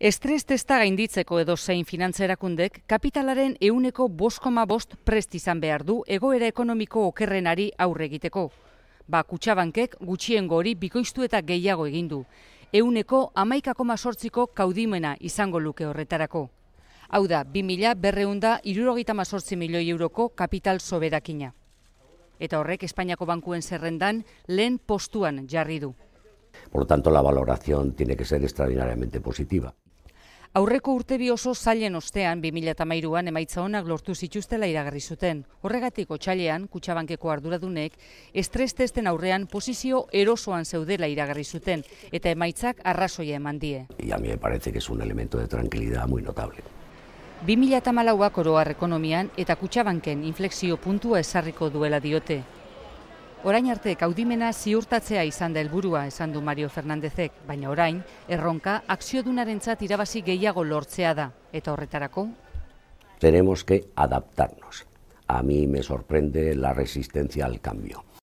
Estres testa gainditzeko edo zein finantzerakundek, kapitalaren euneko boskoma bost prest izan behar du egoera ekonomiko okerrenari aurre egiteko. Ba, kutsabankek gutxien gori bikoiztu eta gehiago egindu. Euneko amaikako mazortziko kaudimena izango luke horretarako. Hau da, 2 mila berreunda irurogeita mazortzi milioi euroko kapital soberakina. Eta horrek, Espainiako bankuen zerrendan lehen postuan jarri du. Por tanto, la valoración tiene que ser extraordinariamente positiva. Aurreko urte bi oso zailen ostean 2008an emaitza honak lortu zituztela iragarri zuten. Horregatik otxalean, kutsabankeko arduradunek, estres testen aurrean posizio erosoan zeudela iragarri zuten, eta emaitzak arrazoia eman die. Ia mi parece que es un elemento de tranquilidad muy notable. 2008a oroar ekonomian eta kutsabanken inflexio puntua esarriko duela diote. Orain arte kaudimena ziurtatzea izan da helburua esan du Mario Fernandezek, baina orain erronka akziodunarentzat irabazi gehiago lortzea da eta horretarako tenemos que adaptarnos. A mí me sorprende la resistencia al cambio.